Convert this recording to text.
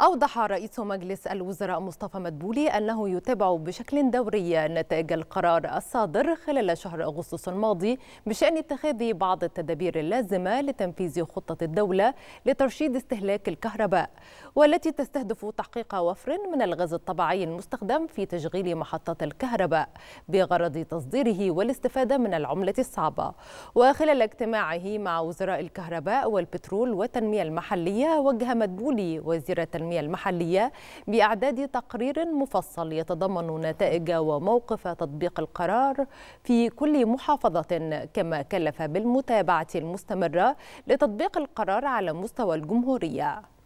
أوضح رئيس مجلس الوزراء مصطفى مدبولي أنه يتابع بشكل دوري نتائج القرار الصادر خلال شهر أغسطس الماضي بشأن اتخاذ بعض التدابير اللازمة لتنفيذ خطة الدولة لترشيد استهلاك الكهرباء والتي تستهدف تحقيق وفر من الغاز الطبيعي المستخدم في تشغيل محطات الكهرباء بغرض تصديره والاستفادة من العملة الصعبة وخلال اجتماعه مع وزراء الكهرباء والبترول والتنمية المحلية وجه مدبولي وزير التنمية التنمية المحلية بإعداد تقرير مفصل يتضمن نتائج وموقف تطبيق القرار في كل محافظة كما كلف بالمتابعة المستمرة لتطبيق القرار على مستوى الجمهورية